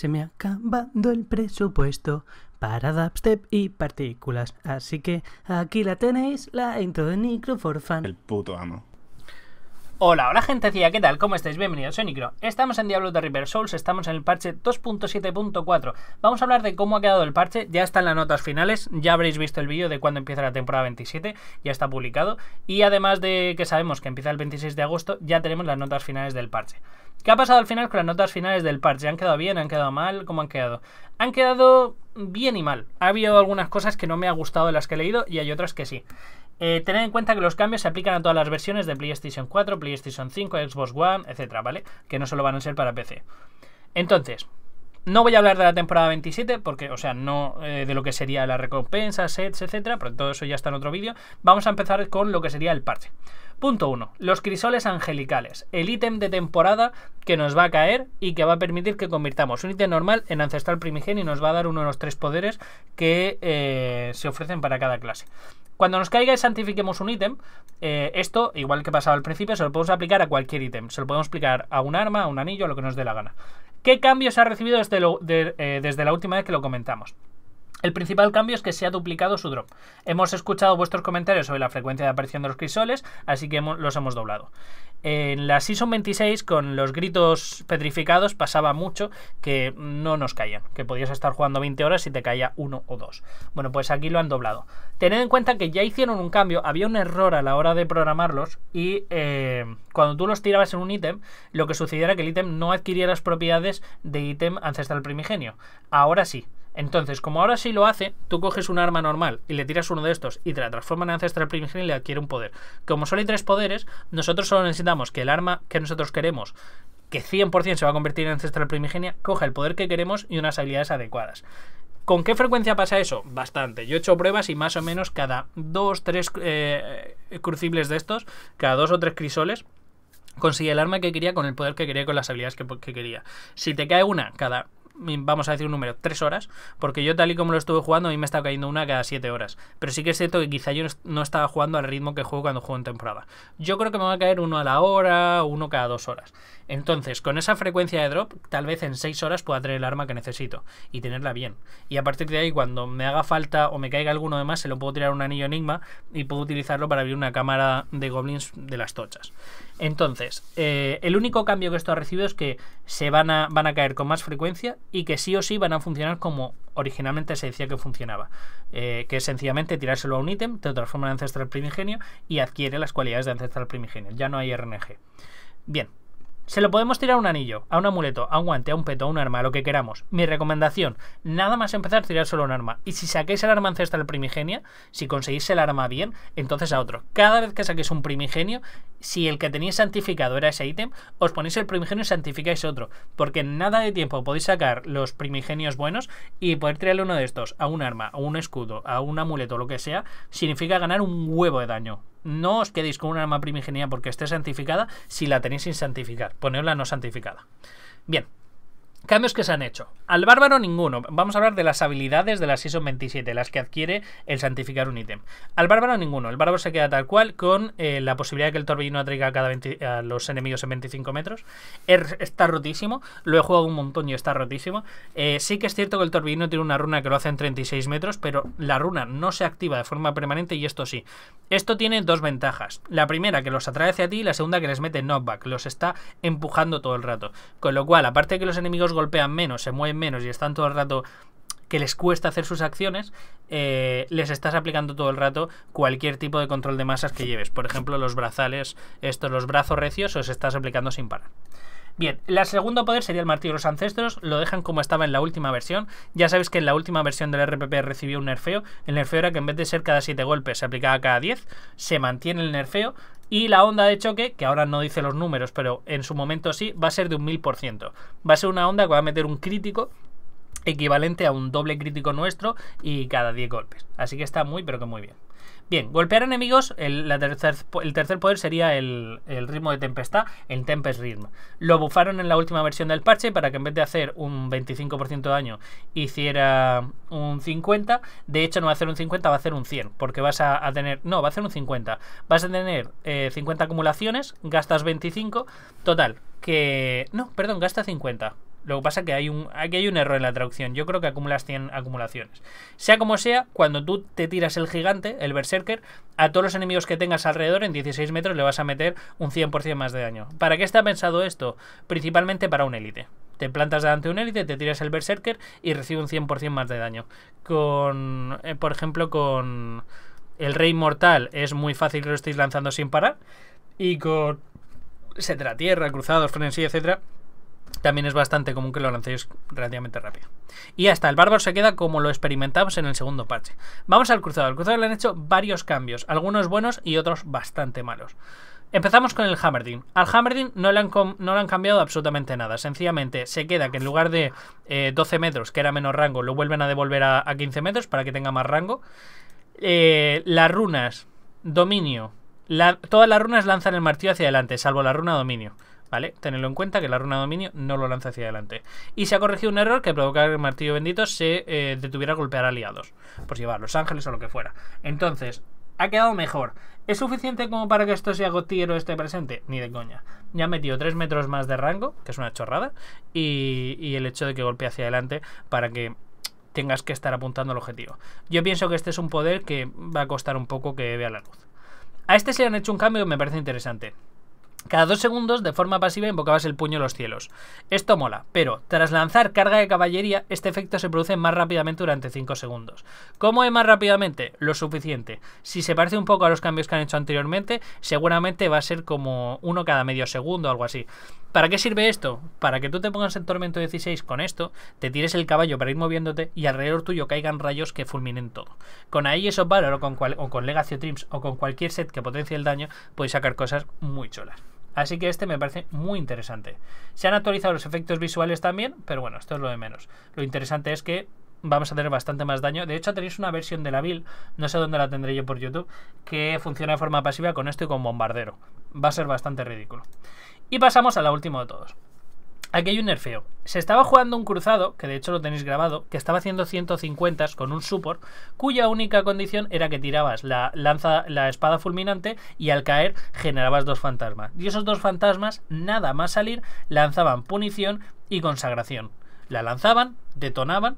Se me ha acabado el presupuesto para dubstep y partículas. Así que aquí la tenéis, la intro de Nicro for fan. El puto amo. Hola, hola gentecilla, ¿qué tal? ¿Cómo estáis? Bienvenidos, soy Nicro. Estamos en Diablo de River Souls, estamos en el parche 2.7.4. Vamos a hablar de cómo ha quedado el parche, ya están las notas finales, ya habréis visto el vídeo de cuándo empieza la temporada 27, ya está publicado. Y además de que sabemos que empieza el 26 de agosto, ya tenemos las notas finales del parche. ¿Qué ha pasado al final con las notas finales del parche? ¿Han quedado bien? ¿Han quedado mal? ¿Cómo han quedado? Han quedado bien y mal. Ha habido algunas cosas que no me ha gustado de las que he leído y hay otras que sí. Eh, tened en cuenta que los cambios se aplican a todas las versiones de PlayStation 4, PlayStation 5, Xbox One, etcétera, ¿vale? Que no solo van a ser para PC. Entonces, no voy a hablar de la temporada 27, porque, o sea, no eh, de lo que sería la recompensa, sets, etcétera, Pero todo eso ya está en otro vídeo. Vamos a empezar con lo que sería el parche. Punto 1. Los crisoles angelicales. El ítem de temporada que nos va a caer y que va a permitir que convirtamos un ítem normal en ancestral primigenio y nos va a dar uno de los tres poderes que eh, se ofrecen para cada clase. Cuando nos caiga y santifiquemos un ítem, eh, esto, igual que pasaba al principio, se lo podemos aplicar a cualquier ítem. Se lo podemos aplicar a un arma, a un anillo, a lo que nos dé la gana. ¿Qué cambios ha recibido desde eh, la última vez que lo comentamos? El principal cambio es que se ha duplicado su drop. Hemos escuchado vuestros comentarios sobre la frecuencia de aparición de los crisoles, así que los hemos doblado. En la Season 26, con los gritos petrificados, pasaba mucho que no nos caían, que podías estar jugando 20 horas y te caía uno o dos. Bueno, pues aquí lo han doblado. Tened en cuenta que ya hicieron un cambio, había un error a la hora de programarlos y eh, cuando tú los tirabas en un ítem, lo que sucedía era que el ítem no adquiría las propiedades de ítem ancestral primigenio. Ahora sí. Entonces, como ahora sí lo hace, tú coges un arma normal y le tiras uno de estos y te la transforma en ancestral primigenia y le adquiere un poder. Como solo hay tres poderes, nosotros solo necesitamos que el arma que nosotros queremos que 100% se va a convertir en ancestral primigenia, coja el poder que queremos y unas habilidades adecuadas. ¿Con qué frecuencia pasa eso? Bastante. Yo he hecho pruebas y más o menos cada dos, tres eh, crucibles de estos, cada dos o tres crisoles, consigue el arma que quería con el poder que quería, con las habilidades que quería. Si te cae una cada vamos a decir un número, tres horas, porque yo tal y como lo estuve jugando, a mí me está cayendo una cada siete horas. Pero sí que es cierto que quizá yo no estaba jugando al ritmo que juego cuando juego en temporada. Yo creo que me va a caer uno a la hora, uno cada dos horas. Entonces, con esa frecuencia de drop, tal vez en seis horas pueda traer el arma que necesito y tenerla bien. Y a partir de ahí, cuando me haga falta o me caiga alguno de más, se lo puedo tirar un anillo enigma y puedo utilizarlo para abrir una cámara de goblins de las tochas. Entonces, eh, el único cambio que esto ha recibido es que se van a, caer con más frecuencia y que sí o sí van a funcionar como originalmente se decía que funcionaba, eh, que es sencillamente tirárselo a un ítem, te transforma en ancestral primigenio y adquiere las cualidades de ancestral primigenio. Ya no hay RNG. Bien, se lo podemos tirar a un anillo, a un amuleto, a un guante, a un peto, a un arma, a lo que queramos. Mi recomendación, nada más empezar, a tirar solo un arma. Y si saquéis el arma ancestral primigenia, si conseguís el arma bien, entonces a otro. Cada vez que saquéis un primigenio, si el que teníais santificado era ese ítem, os ponéis el primigenio y santificáis otro. Porque en nada de tiempo podéis sacar los primigenios buenos y poder tirarle uno de estos a un arma, a un escudo, a un amuleto, lo que sea, significa ganar un huevo de daño no os quedéis con un arma primigenia porque esté santificada si la tenéis sin santificar. ponedla no santificada. Bien, Cambios que se han hecho. Al bárbaro ninguno. Vamos a hablar de las habilidades de la Season 27, las que adquiere el santificar un ítem. Al bárbaro ninguno. El bárbaro se queda tal cual con eh, la posibilidad de que el torbellino atraiga a, cada los enemigos en 25 metros. Er, está rotísimo. Lo he jugado un montón y está rotísimo. Eh, sí que es cierto que el torbellino tiene una runa que lo hace en 36 metros, pero la runa no se activa de forma permanente y esto sí. Esto tiene dos ventajas. La primera, que los atrae hacia ti y la segunda, que les mete knockback. Los está empujando todo el rato. Con lo cual, aparte de que los enemigos golpean menos, se mueven menos y están todo el rato que les cuesta hacer sus acciones, eh, les estás aplicando todo el rato cualquier tipo de control de masas que lleves. Por ejemplo, los brazales, estos, los brazos recios, os estás aplicando sin parar. Bien, la segunda poder sería el martillo de los ancestros, lo dejan como estaba en la última versión. Ya sabes que en la última versión del RPP recibió un nerfeo. El nerfeo era que en vez de ser cada 7 golpes se aplicaba cada 10, se mantiene el nerfeo. Y la onda de choque, que ahora no dice los números, pero en su momento sí, va a ser de un 1000%. Va a ser una onda que va a meter un crítico equivalente a un doble crítico nuestro y cada 10 golpes. Así que está muy, pero que muy bien. Bien, golpear enemigos, el, tercer, poder sería el, ritmo de tempestad, el Tempest Rhythm. Lo bufaron en la última versión del parche para que en vez de hacer un 25% de daño hiciera un 50%. De hecho no va a hacer un 50, va a hacer un 100, porque vas a, tener... No, va a hacer un 50. Vas a tener 50 eh, acumulaciones, gastas 25, total, que... No, perdón, gasta 50. Lo que pasa es que hay un, aquí hay un error en la traducción. Yo creo que acumulas 100 acumulaciones. Sea como sea, cuando tú te tiras el gigante, el berserker, a todos los enemigos que tengas alrededor en 16 metros le vas a meter un 100% más de daño. ¿Para qué está pensado esto? Principalmente para un élite. Te plantas delante de un élite, te tiras el berserker y recibe un 100% más de daño. Con, eh, por ejemplo, con el rey mortal es muy fácil que lo estéis lanzando sin parar. Y con etcétera Tierra, cruzados, frenesí, etcétera, también es bastante común que lo lancéis relativamente rápido. Y hasta el bárbaro se queda como lo experimentamos en el segundo parche. Vamos al cruzado. Al cruzado le han hecho varios cambios, algunos buenos y otros bastante malos. Empezamos con el Hammerdin. Al Hammerdin no le, han no le han cambiado absolutamente nada. Sencillamente se queda que en lugar de 12 eh, metros, que era menos rango, lo vuelven a devolver a, 15 metros para que tenga más rango. Eh, las runas, dominio. todas las runas lanzan el martillo hacia adelante, salvo la runa dominio. ¿vale? Tenedlo en cuenta que la runa dominio no lo lanza hacia adelante. Y se ha corregido un error que provoca que el martillo bendito se eh, detuviera a golpear aliados, por llevar Los Ángeles o lo que fuera. Entonces, ha quedado mejor. ¿Es suficiente como para que esto sea gotiero esté presente? Ni de coña. Ya ha metido 3 metros más de rango, que es una chorrada, y, y el hecho de que golpee hacia adelante para que tengas que estar apuntando al objetivo. Yo pienso que este es un poder que va a costar un poco que vea la luz. A este se le han hecho un cambio que me parece interesante. Cada dos segundos, de forma pasiva, invocabas el puño a los cielos. Esto mola, pero tras lanzar carga de caballería, este efecto se produce más rápidamente durante 5 segundos. ¿Cómo es más rápidamente? Lo suficiente. Si se parece un poco a los cambios que han hecho anteriormente, seguramente va a ser como uno cada medio segundo o algo así. ¿Para qué sirve esto? Para que tú te pongas en Tormento 16 con esto, te tires el caballo para ir moviéndote y alrededor tuyo caigan rayos que fulminen todo. Con ahí esos valor o con, o con Legacy Trims o con cualquier set que potencie el daño, puedes sacar cosas muy cholas. Así que este me parece muy interesante. Se han actualizado los efectos visuales también, pero bueno, esto es lo de menos. Lo interesante es que vamos a tener bastante más daño. De hecho, tenéis una versión de la build, no sé dónde la tendré yo por YouTube, que funciona de forma pasiva con esto y con bombardero. Va a ser bastante ridículo. Y pasamos a la última de todos. Aquí hay un nerfeo. Se estaba jugando un cruzado, que de hecho lo tenéis grabado, que estaba haciendo 150 con un support, cuya única condición era que tirabas la lanza, la espada fulminante y al caer generabas dos fantasmas. Y esos dos fantasmas, nada más salir, lanzaban punición y consagración. La lanzaban, detonaban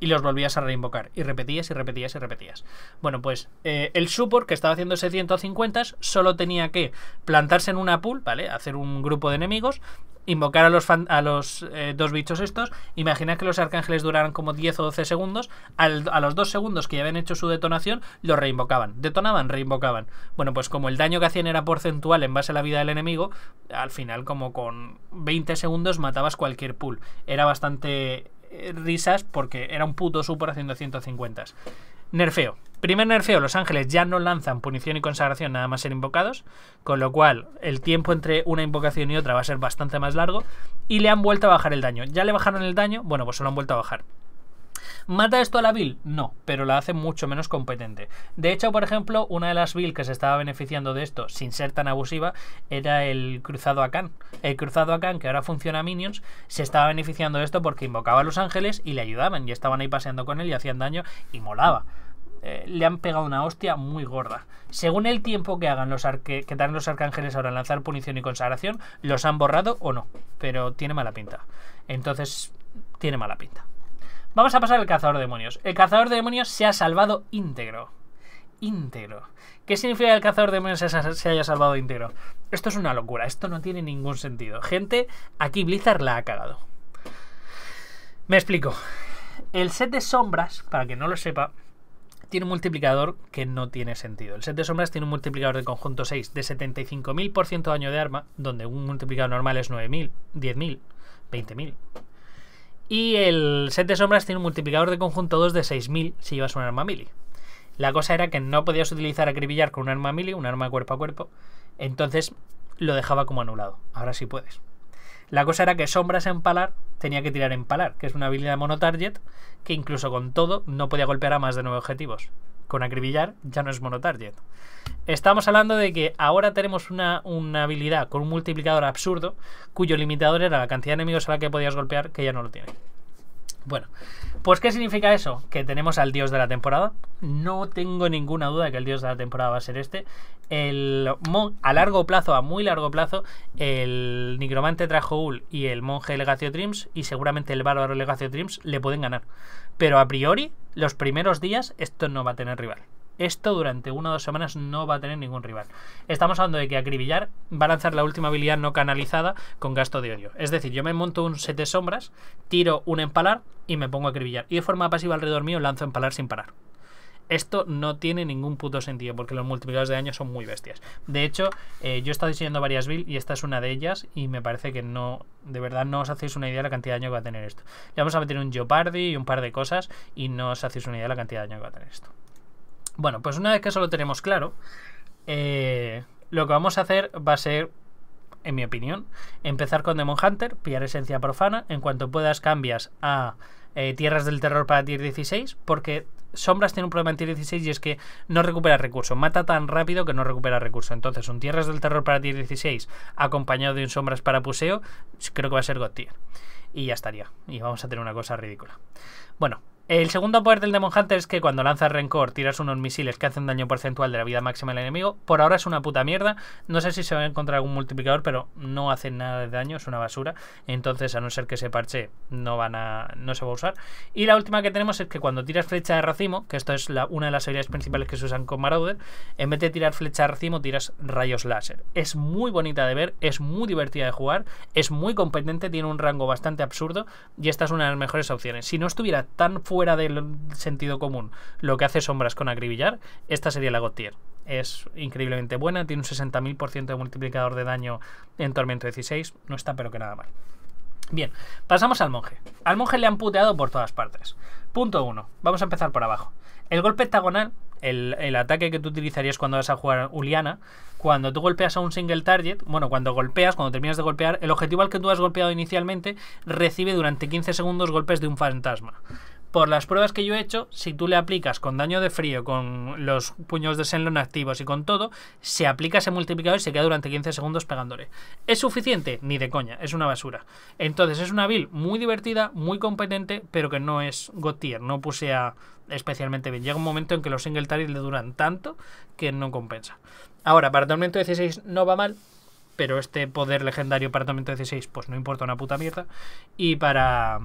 y los volvías a reinvocar. Y repetías y repetías y repetías. Bueno, pues eh, el support que estaba haciendo ese 150 solo tenía que plantarse en una pool, ¿vale? Hacer un grupo de enemigos invocar a los, a los eh, dos bichos estos, imagina que los arcángeles duraran como 10 o 12 segundos, a los 2 segundos que ya habían hecho su detonación, los reinvocaban, detonaban, reinvocaban. Bueno, pues como el daño que hacían era porcentual en base a la vida del enemigo, al final como con 20 segundos matabas cualquier pool. Era bastante eh, risas porque era un puto super haciendo 150. Nerfeo. Primer nerfeo, Los Ángeles ya no lanzan punición y consagración nada más ser invocados, con lo cual el tiempo entre una invocación y otra va a ser bastante más largo, y le han vuelto a bajar el daño. ¿Ya le bajaron el daño? Bueno, pues se lo han vuelto a bajar. ¿Mata esto a la build? No, pero la hace mucho menos competente. De hecho, por ejemplo, una de las builds que se estaba beneficiando de esto, sin ser tan abusiva, era el Cruzado Akan. El Cruzado Akan, que ahora funciona a Minions, se estaba beneficiando de esto porque invocaba a los ángeles y le ayudaban, y estaban ahí paseando con él y hacían daño y molaba. Eh, le han pegado una hostia muy gorda. Según el tiempo que hagan los que dan los arcángeles ahora lanzar punición y consagración, los han borrado o no, pero tiene mala pinta. Entonces, tiene mala pinta. Vamos a pasar al cazador de demonios. El cazador de demonios se ha salvado íntegro. Íntegro. ¿Qué significa que el cazador de demonios se haya salvado íntegro? Esto es una locura, esto no tiene ningún sentido. Gente, aquí Blizzard la ha cagado. Me explico. El set de sombras, para que no lo sepa, tiene un multiplicador que no tiene sentido. El set de sombras tiene un multiplicador de conjunto 6 de 75.000% de daño de arma, donde un multiplicador normal es 9.000, 10.000, 20.000. Y el set de sombras tiene un multiplicador de conjunto 2 de 6.000 si llevas un arma melee. La cosa era que no podías utilizar acribillar con un arma melee, un arma cuerpo a cuerpo, entonces lo dejaba como anulado. Ahora sí puedes. La cosa era que sombras Empalar tenía que tirar empalar, que es una habilidad monotarget que incluso con todo no podía golpear a más de nueve objetivos. Con acribillar ya no es monotarget. Estamos hablando de que ahora tenemos una, una habilidad con un multiplicador absurdo cuyo limitador era la cantidad de enemigos a la que podías golpear, que ya no lo tiene. Bueno, pues ¿qué significa eso? Que tenemos al dios de la temporada. No tengo ninguna duda de que el dios de la temporada va a ser este. El a largo plazo, a muy largo plazo, el nigromante Trajoul y el monje Legacio Trims y seguramente el bárbaro Legacio Trims le pueden ganar. Pero a priori, los primeros días, esto no va a tener rival esto durante una o dos semanas no va a tener ningún rival. Estamos hablando de que acribillar va a lanzar la última habilidad no canalizada con gasto de odio. Es decir, yo me monto un set de sombras, tiro un empalar y me pongo a acribillar. Y de forma pasiva alrededor mío lanzo empalar sin parar. Esto no tiene ningún puto sentido porque los multiplicadores de daño son muy bestias. De hecho, eh, yo he estado diseñando varias builds y esta es una de ellas y me parece que no, de verdad no os hacéis una idea de la cantidad de daño que va a tener esto. Le vamos a meter un Jeopardy y un par de cosas y no os hacéis una idea de la cantidad de daño que va a tener esto. Bueno, pues una vez que eso lo tenemos claro, eh, lo que vamos a hacer va a ser, en mi opinión, empezar con Demon Hunter, pillar esencia profana, en cuanto puedas cambias a eh, Tierras del Terror para Tier 16, porque Sombras tiene un problema en Tier 16 y es que no recupera recurso, mata tan rápido que no recupera recurso. Entonces, un Tierras del Terror para Tier 16 acompañado de un Sombras para Puseo, creo que va a ser God Tier. Y ya estaría, y vamos a tener una cosa ridícula. Bueno, el segundo poder del Demon Hunter es que cuando lanzas rencor tiras unos misiles que hacen daño porcentual de la vida máxima del enemigo. Por ahora es una puta mierda. No sé si se va a encontrar algún multiplicador, pero no hacen nada de daño, es una basura. Entonces, a no ser que se parche, no van a. no se va a usar. Y la última que tenemos es que cuando tiras flecha de racimo, que esto es una de las habilidades principales que se usan con Marauder, en vez de tirar flecha de racimo, tiras rayos láser. Es muy bonita de ver, es muy divertida de jugar, es muy competente, tiene un rango bastante absurdo. Y esta es una de las mejores opciones. Si no estuviera tan fuerte fuera del sentido común lo que hace sombras con agribillar, esta sería la gotier, Es increíblemente buena, tiene un 60.000% de multiplicador de daño en Tormento 16, no está pero que nada mal. Bien, pasamos al monje. Al monje le han puteado por todas partes. Punto 1. Vamos a empezar por abajo. El golpe hexagonal, el, el, ataque que tú utilizarías cuando vas a jugar Uliana, cuando tú golpeas a un single target, bueno, cuando golpeas, cuando terminas de golpear, el objetivo al que tú has golpeado inicialmente recibe durante 15 segundos golpes de un fantasma por las pruebas que yo he hecho, si tú le aplicas con daño de frío, con los puños de Senlon activos y con todo, se aplica ese multiplicador y se queda durante 15 segundos pegándole. ¿Es suficiente? Ni de coña, es una basura. Entonces es una build muy divertida, muy competente, pero que no es Gotier, no pusea especialmente bien. Llega un momento en que los Singletary le duran tanto que no compensa. Ahora, para Tormento 16 no va mal, pero este poder legendario para Tormento 16 pues no importa una puta mierda. Y para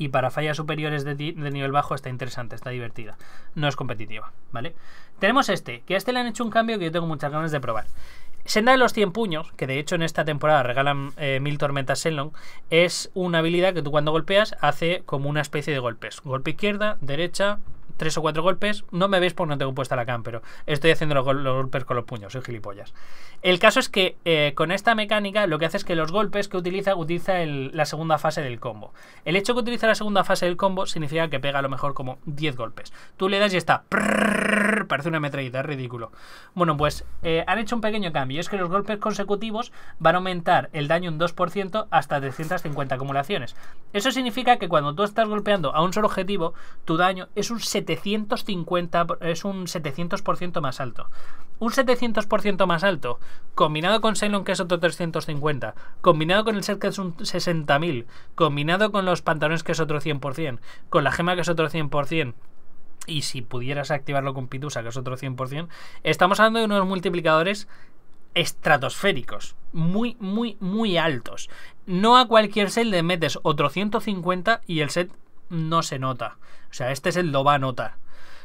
y para fallas superiores de, nivel bajo está interesante, está divertida. No es competitiva, ¿vale? Tenemos este, que a este le han hecho un cambio que yo tengo muchas ganas de probar. Senda de los 100 puños, que de hecho en esta temporada regalan 1000 eh, mil tormentas long, es una habilidad que tú cuando golpeas hace como una especie de golpes. Golpe izquierda, derecha, tres o cuatro golpes. No me veis porque no tengo puesta la cam, pero estoy haciendo los, golpes con los puños, soy gilipollas. El caso es que eh, con esta mecánica lo que hace es que los golpes que utiliza, utiliza la segunda fase del combo. El hecho que utiliza la segunda fase del combo significa que pega a lo mejor como 10 golpes. Tú le das y está parece una metralleta, es ridículo. Bueno, pues eh, han hecho un pequeño cambio, es que los golpes consecutivos van a aumentar el daño un 2% hasta 350 acumulaciones. Eso significa que cuando tú estás golpeando a un solo objetivo, tu daño es un 750, es un 700% más alto. Un 700% más alto, combinado con Ceylon que es otro 350, combinado con el set que es un 60.000, combinado con los pantalones que es otro 100%, con la gema que es otro 100%, y si pudieras activarlo con que es otro 100%, estamos hablando de unos multiplicadores estratosféricos, muy, muy, muy altos. No a cualquier set le metes otro 150 y el set no se nota. O sea, este set lo va a notar.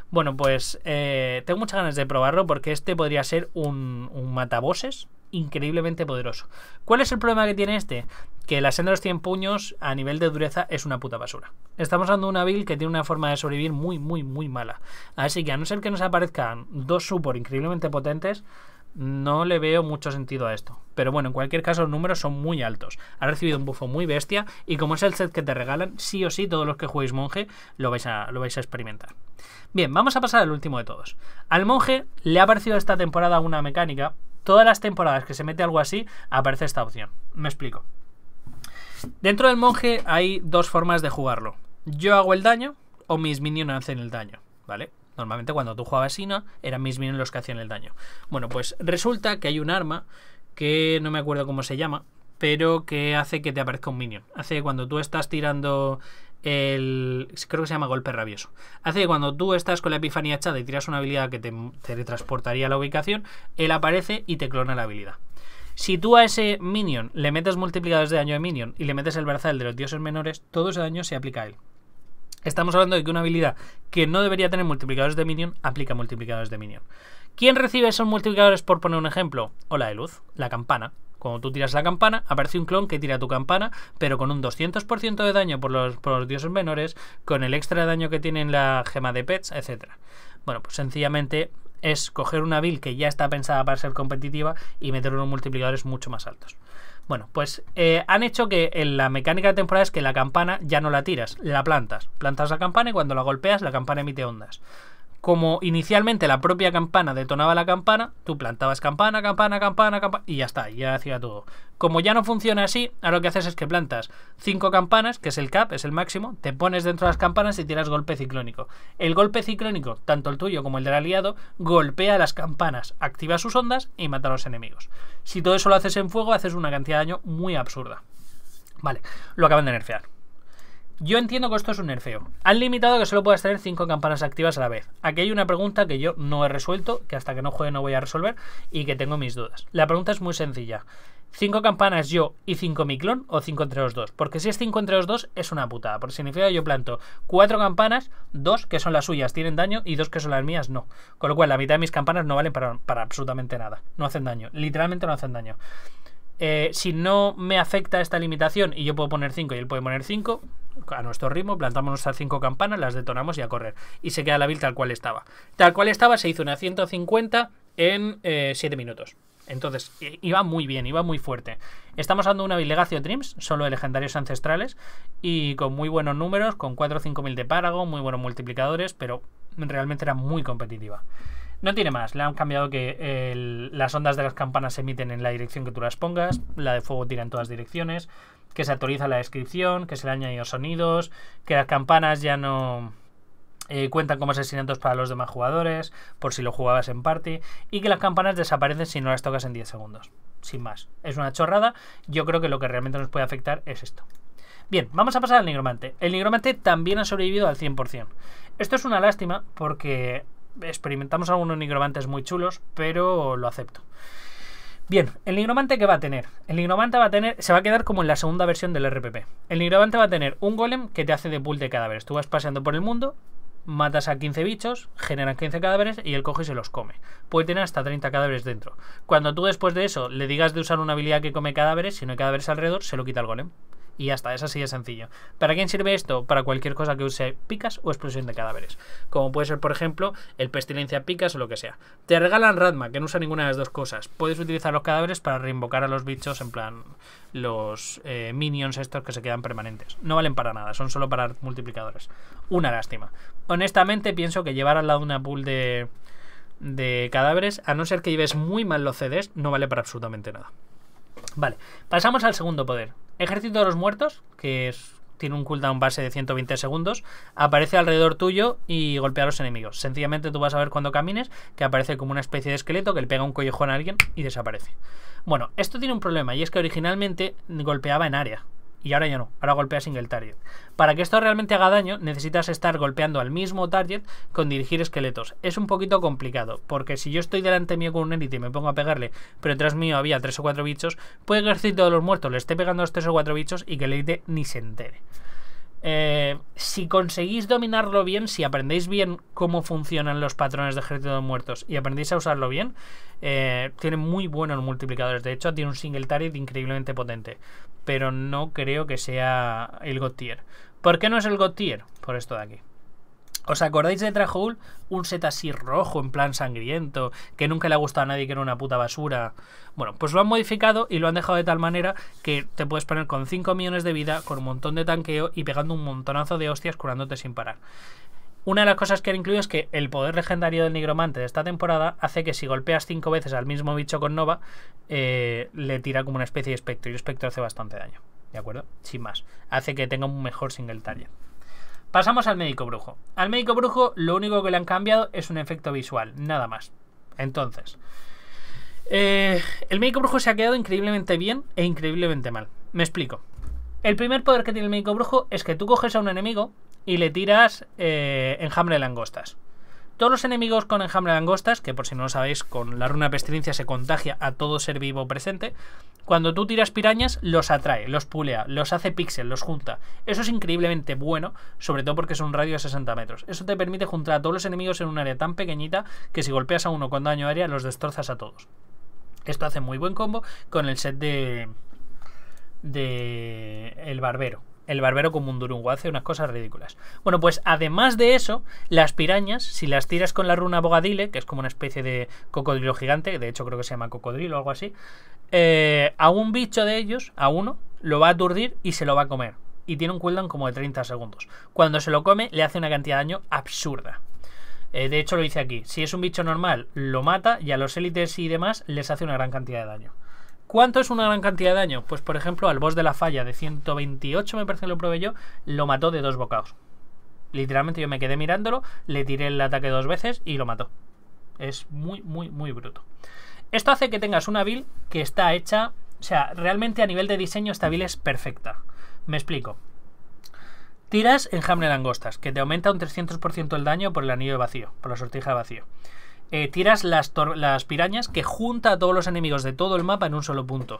Bueno, pues eh, tengo muchas ganas de probarlo porque este podría ser un, un mataboses increíblemente poderoso. ¿Cuál es el problema que tiene este? que la senda de los 100 puños a nivel de dureza es una puta basura. Estamos hablando de una build que tiene una forma de sobrevivir muy, muy, muy mala. Así que a no ser que nos aparezcan dos support increíblemente potentes, no le veo mucho sentido a esto. Pero bueno, en cualquier caso los números son muy altos. Ha recibido un buffo muy bestia y como es el set que te regalan, sí o sí todos los que juguéis monje lo vais a, lo vais a experimentar. Bien, vamos a pasar al último de todos. Al monje le ha aparecido esta temporada una mecánica. Todas las temporadas que se mete algo así, aparece esta opción. Me explico. Dentro del monje hay dos formas de jugarlo. Yo hago el daño o mis minions hacen el daño, ¿vale? Normalmente cuando tú jugabas Sina eran mis minions los que hacían el daño. Bueno, pues resulta que hay un arma que no me acuerdo cómo se llama, pero que hace que te aparezca un minion. Hace que cuando tú estás tirando el... creo que se llama golpe rabioso. Hace que cuando tú estás con la epifanía echada y tiras una habilidad que te transportaría a la ubicación, él aparece y te clona la habilidad. Si tú a ese minion le metes multiplicadores de daño de minion y le metes el brazal de los dioses menores, todo ese daño se aplica a él. Estamos hablando de que una habilidad que no debería tener multiplicadores de minion aplica multiplicadores de minion. ¿Quién recibe esos multiplicadores por poner un ejemplo? Ola de luz, la campana. Cuando tú tiras la campana, aparece un clon que tira tu campana, pero con un 200% de daño por los, dioses menores, con el extra de daño que tienen la gema de pets, etc. Bueno, pues sencillamente es coger una build que ya está pensada para ser competitiva y meter unos multiplicadores mucho más altos. Bueno, pues eh, han hecho que en la mecánica de temporada es que la campana ya no la tiras, la plantas. Plantas la campana y cuando la golpeas la campana emite ondas como inicialmente la propia campana detonaba la campana, tú plantabas campana, campana, campana, y ya está, ya hacía todo. Como ya no funciona así, ahora lo que haces es que plantas cinco campanas, que es el cap, es el máximo, te pones dentro de las campanas y tiras golpe ciclónico. El golpe ciclónico, tanto el tuyo como el del aliado, golpea las campanas, activa sus ondas y mata a los enemigos. Si todo eso lo haces en fuego, haces una cantidad de daño muy absurda. Vale, lo acaban de nerfear. Yo entiendo que esto es un nerfeo. Han limitado que solo puedas tener 5 campanas activas a la vez. Aquí hay una pregunta que yo no he resuelto, que hasta que no juegue no voy a resolver y que tengo mis dudas. La pregunta es muy sencilla. 5 campanas yo y 5 mi clon o 5 entre los dos. Porque si es 5 entre los dos es una putada. Porque significa que yo planto 4 campanas, 2 que son las suyas tienen daño y 2 que son las mías no. Con lo cual la mitad de mis campanas no valen para, para absolutamente nada. No hacen daño. Literalmente no hacen daño. Eh, si no me afecta esta limitación y yo puedo poner 5 y él puede poner 5, a nuestro ritmo, plantamos nuestras 5 campanas, las detonamos y a correr. Y se queda la build tal cual estaba. Tal cual estaba, se hizo una 150 en 7 eh, minutos. Entonces, iba muy bien, iba muy fuerte. Estamos dando una Vilegacio Trims, solo de legendarios ancestrales, y con muy buenos números, con 4 o 5 mil de párago, muy buenos multiplicadores, pero realmente era muy competitiva. No tiene más, le han cambiado que las ondas de las campanas se emiten en la dirección que tú las pongas, la de fuego tira en todas direcciones, que se actualiza la descripción, que se le han añadido sonidos, que las campanas ya no eh, cuentan como asesinatos para los demás jugadores, por si lo jugabas en party, y que las campanas desaparecen si no las tocas en 10 segundos. Sin más, es una chorrada, yo creo que lo que realmente nos puede afectar es esto. Bien, vamos a pasar al nigromante. El nigromante también ha sobrevivido al 100%. Esto es una lástima porque experimentamos algunos nigromantes muy chulos, pero lo acepto. Bien, el nigromante que va a tener. El nigromante va a tener, se va a quedar como en la segunda versión del RPP. El nigromante va a tener un golem que te hace de pool de cadáveres. Tú vas paseando por el mundo, matas a 15 bichos, generan 15 cadáveres y él coge y se los come. Puede tener hasta 30 cadáveres dentro. Cuando tú después de eso le digas de usar una habilidad que come cadáveres, si no hay cadáveres alrededor, se lo quita el golem. Y ya está, es así de sencillo. ¿Para quién sirve esto? Para cualquier cosa que use picas o explosión de cadáveres. Como puede ser, por ejemplo, el pestilencia picas o lo que sea. Te regalan Radma, que no usa ninguna de las dos cosas. Puedes utilizar los cadáveres para reinvocar a los bichos, en plan, los eh, minions estos que se quedan permanentes. No valen para nada, son solo para multiplicadores. Una lástima. Honestamente, pienso que llevar al lado una pool de, de cadáveres, a no ser que lleves muy mal los CDs, no vale para absolutamente nada. Vale, pasamos al segundo poder, Ejército de los Muertos, que tiene un cooldown base de 120 segundos, aparece alrededor tuyo y golpea a los enemigos. Sencillamente tú vas a ver cuando camines que aparece como una especie de esqueleto que le pega un collejón a alguien y desaparece. Bueno, esto tiene un problema y es que originalmente golpeaba en área y ahora ya no, ahora golpea single target. Para que esto realmente haga daño, necesitas estar golpeando al mismo target con dirigir esqueletos. Es un poquito complicado, porque si yo estoy delante mío con un élite y me pongo a pegarle, pero tras mío había 3 o 4 bichos, puede que el de los muertos le esté pegando a los 3 o 4 bichos y que el élite ni se entere. Eh, si conseguís dominarlo bien, si aprendéis bien cómo funcionan los patrones de ejército de muertos y aprendéis a usarlo bien, eh, tiene muy buenos multiplicadores. De hecho, tiene un single target increíblemente potente. Pero no creo que sea el God Tier. ¿Por qué no es el God Tier? Por esto de aquí. ¿Os acordáis de Trajoul? Un set así rojo, en plan sangriento, que nunca le ha gustado a nadie, que era una puta basura. Bueno, pues lo han modificado y lo han dejado de tal manera que te puedes poner con 5 millones de vida, con un montón de tanqueo y pegando un montonazo de hostias curándote sin parar. Una de las cosas que han incluido es que el poder legendario del nigromante de esta temporada hace que si golpeas 5 veces al mismo bicho con Nova, eh, le tira como una especie de espectro y el espectro hace bastante daño. ¿De acuerdo? Sin más. Hace que tenga un mejor single target. Pasamos al médico brujo. Al médico brujo lo único que le han cambiado es un efecto visual, nada más. Entonces, eh, el médico brujo se ha quedado increíblemente bien e increíblemente mal. Me explico. El primer poder que tiene el médico brujo es que tú coges a un enemigo y le tiras eh, enjambre de langostas. Todos los enemigos con enjambre de angostas, que por si no lo sabéis, con la runa pestilencia se contagia a todo ser vivo presente, cuando tú tiras pirañas, los atrae, los pulea, los hace píxel, los junta. Eso es increíblemente bueno, sobre todo porque es un radio de 60 metros. Eso te permite juntar a todos los enemigos en un área tan pequeñita que si golpeas a uno con daño área, los destrozas a todos. Esto hace muy buen combo con el set de. de. el barbero el barbero un durungo, hace unas cosas ridículas. Bueno, pues además de eso, las pirañas, si las tiras con la runa bogadile, que es como una especie de cocodrilo gigante, de hecho creo que se llama cocodrilo o algo así, eh, a un bicho de ellos, a uno, lo va a aturdir y se lo va a comer. Y tiene un cooldown como de 30 segundos. Cuando se lo come, le hace una cantidad de daño absurda. Eh, de hecho, lo dice aquí. Si es un bicho normal, lo mata y a los élites y demás les hace una gran cantidad de daño. ¿Cuánto es una gran cantidad de daño? Pues por ejemplo al boss de la falla de 128 me parece que lo probé yo, lo mató de dos bocados. Literalmente yo me quedé mirándolo, le tiré el ataque dos veces y lo mató. Es muy, muy, muy bruto. Esto hace que tengas una build que está hecha, o sea, realmente a nivel de diseño esta build es perfecta. Me explico. Tiras enjambre de langostas, que te aumenta un 300% el daño por el anillo de vacío, por la sortija de vacío. Eh, tiras las, pirañas que junta a todos los enemigos de todo el mapa en un solo punto.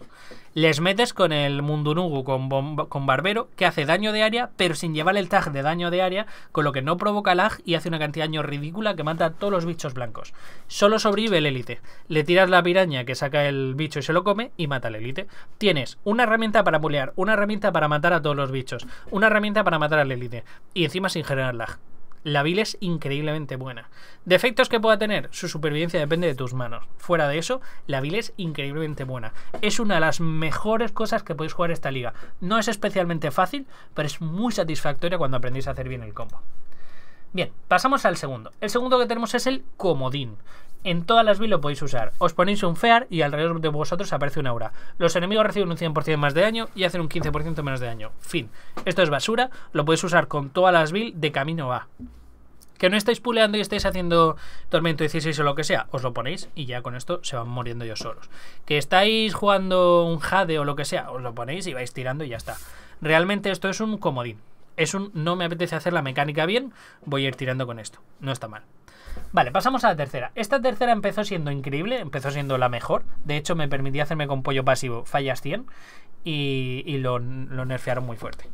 Les metes con el Mundunugu, con, con Barbero, que hace daño de área, pero sin llevar el tag de daño de área, con lo que no provoca lag y hace una cantidad de daño ridícula que mata a todos los bichos blancos. Solo sobrevive el élite. Le tiras la piraña que saca el bicho y se lo come y mata al élite. Tienes una herramienta para pulear, una herramienta para matar a todos los bichos, una herramienta para matar al élite y encima sin generar lag. La vil es increíblemente buena. ¿Defectos que pueda tener? Su supervivencia depende de tus manos. Fuera de eso, la vil es increíblemente buena. Es una de las mejores cosas que podéis jugar esta liga. No es especialmente fácil, pero es muy satisfactoria cuando aprendéis a hacer bien el combo. Bien, pasamos al segundo. El segundo que tenemos es el comodín. En todas las builds lo podéis usar. Os ponéis un Fear y alrededor de vosotros aparece una aura. Los enemigos reciben un 100% más de daño y hacen un 15% menos de daño. Fin. Esto es basura, lo podéis usar con todas las builds de camino A. Que no estáis puleando y estáis haciendo Tormento 16 o lo que sea, os lo ponéis y ya con esto se van muriendo ellos solos. Que estáis jugando un Jade o lo que sea, os lo ponéis y vais tirando y ya está. Realmente esto es un comodín. Es un no me apetece hacer la mecánica bien, voy a ir tirando con esto. No está mal. Vale, pasamos a la tercera. Esta tercera empezó siendo increíble, empezó siendo la mejor. De hecho, me permití hacerme con pollo pasivo fallas 100 y, y lo, lo nerfearon muy fuerte.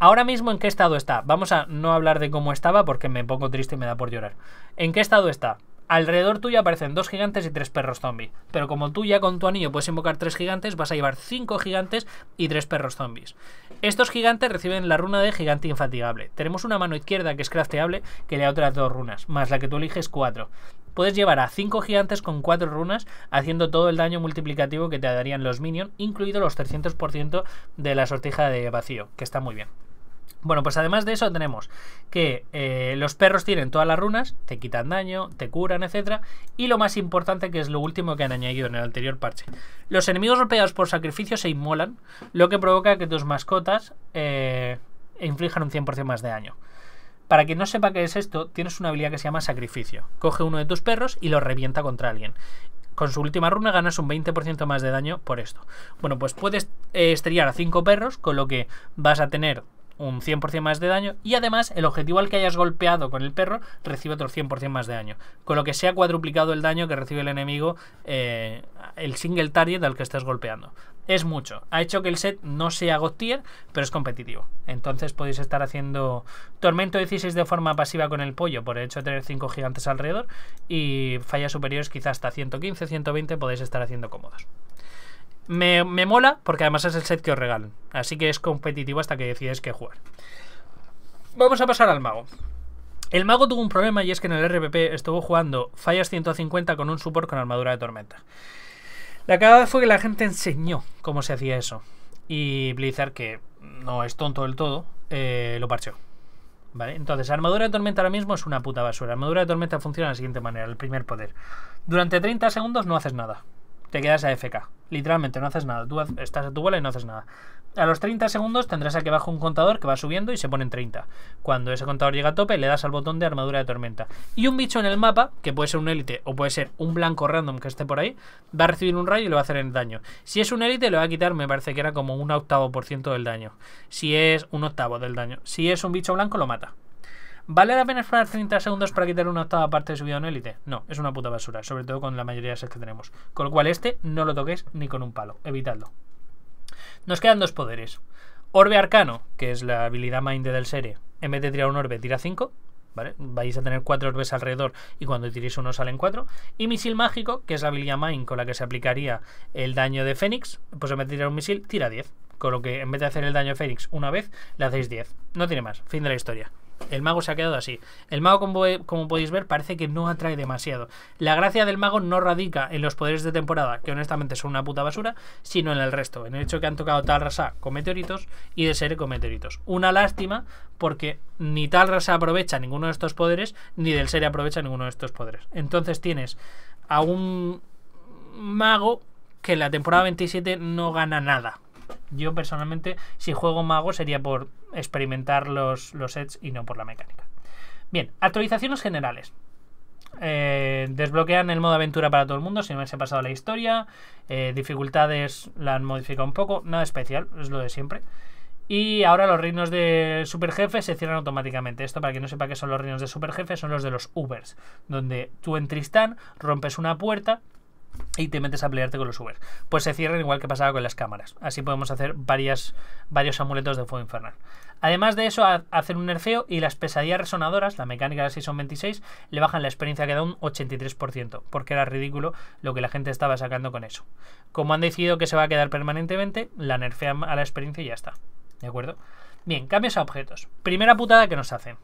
Ahora mismo, ¿en qué estado está? Vamos a no hablar de cómo estaba porque me pongo triste y me da por llorar. ¿En qué estado está? Alrededor tuyo aparecen dos gigantes y tres perros zombies, Pero como tú ya con tu anillo puedes invocar tres gigantes, vas a llevar cinco gigantes y tres perros zombies. Estos gigantes reciben la runa de gigante infatigable. Tenemos una mano izquierda que es crafteable que le da otras dos runas, más la que tú eliges cuatro. Puedes llevar a cinco gigantes con cuatro runas, haciendo todo el daño multiplicativo que te darían los minions, incluido los 300% de la sortija de vacío, que está muy bien. Bueno, pues además de eso tenemos que eh, los perros tienen todas las runas, te quitan daño, te curan, etc. Y lo más importante, que es lo último que han añadido en el anterior parche, los enemigos golpeados por sacrificio se inmolan, lo que provoca que tus mascotas eh, inflijan un 100% más de daño. Para quien no sepa qué es esto, tienes una habilidad que se llama sacrificio. Coge uno de tus perros y lo revienta contra alguien con su última runa ganas un 20% más de daño por esto. Bueno, pues puedes eh, estrellar a 5 perros, con lo que vas a tener un 100% más de daño y además el objetivo al que hayas golpeado con el perro recibe otro 100% más de daño. Con lo que se ha cuadruplicado el daño que recibe el enemigo, eh, el single target al que estás golpeando. Es mucho. Ha hecho que el set no sea God tier, pero es competitivo. Entonces podéis estar haciendo Tormento 16 de forma pasiva con el pollo, por el hecho de tener 5 gigantes alrededor, y fallas superiores quizás hasta 115, 120 podéis estar haciendo cómodos. Me, mola porque además es el set que os regalan. Así que es competitivo hasta que decides que jugar. Vamos a pasar al mago. El mago tuvo un problema y es que en el RPP estuvo jugando fallas 150 con un support con armadura de tormenta. La cagada fue que la gente enseñó cómo se hacía eso. Y Blizzard, que no es tonto del todo, eh, lo parcheó. ¿Vale? Entonces, armadura de tormenta ahora mismo es una puta basura. Armadura de tormenta funciona de la siguiente manera, el primer poder. Durante 30 segundos no haces nada te quedas a FK. Literalmente, no haces nada. Tú estás a tu bola y no haces nada. A los 30 segundos tendrás aquí abajo un contador que va subiendo y se pone en 30. Cuando ese contador llega a tope, le das al botón de armadura de tormenta. Y un bicho en el mapa, que puede ser un élite o puede ser un blanco random que esté por ahí, va a recibir un rayo y le va a hacer el daño. Si es un élite, le va a quitar, me parece que era como un octavo por ciento del daño. Si es un octavo del daño. Si es un bicho blanco, lo mata. ¿Vale la pena esperar 30 segundos para quitar una octava parte de su vida en élite? No, es una puta basura, sobre todo con la mayoría de sets que tenemos. Con lo cual este no lo toquéis ni con un palo, evitadlo. Nos quedan dos poderes. Orbe Arcano, que es la habilidad Mind del serie. En vez de tirar un orbe, tira 5. ¿Vale? Vais a tener cuatro orbes alrededor y cuando tiréis uno salen cuatro. Y misil mágico, que es la habilidad main con la que se aplicaría el daño de Fénix, pues en vez de tirar un misil, tira 10. Con lo que en vez de hacer el daño de Fénix una vez, le hacéis 10. No tiene más. Fin de la historia. El mago se ha quedado así. El mago, como, podéis ver, parece que no atrae demasiado. La gracia del mago no radica en los poderes de temporada, que honestamente son una puta basura, sino en el resto. En el hecho que han tocado tal rasa con meteoritos y de ser con meteoritos. Una lástima porque ni tal rasa aprovecha ninguno de estos poderes, ni del ser aprovecha ninguno de estos poderes. Entonces tienes a un mago que en la temporada 27 no gana nada yo personalmente, si juego mago, sería por experimentar los, sets y no por la mecánica. Bien, actualizaciones generales. Eh, desbloquean el modo aventura para todo el mundo, si no me ha pasado la historia. Eh, dificultades la han modificado un poco, nada especial, es lo de siempre. Y ahora los reinos de superjefe se cierran automáticamente. Esto, para quien no sepa qué son los reinos de superjefe, son los de los Ubers, donde tú en Tristán rompes una puerta y te metes a pelearte con los Ubers. Pues se cierran igual que pasaba con las cámaras. Así podemos hacer varias, varios amuletos de fuego infernal. Además de eso, hacen hacer un nerfeo y las pesadillas resonadoras, la mecánica de la son 26, le bajan la experiencia que da un 83%, porque era ridículo lo que la gente estaba sacando con eso. Como han decidido que se va a quedar permanentemente, la nerfean a la experiencia y ya está. ¿De acuerdo? Bien, cambios a objetos. Primera putada que nos hacen.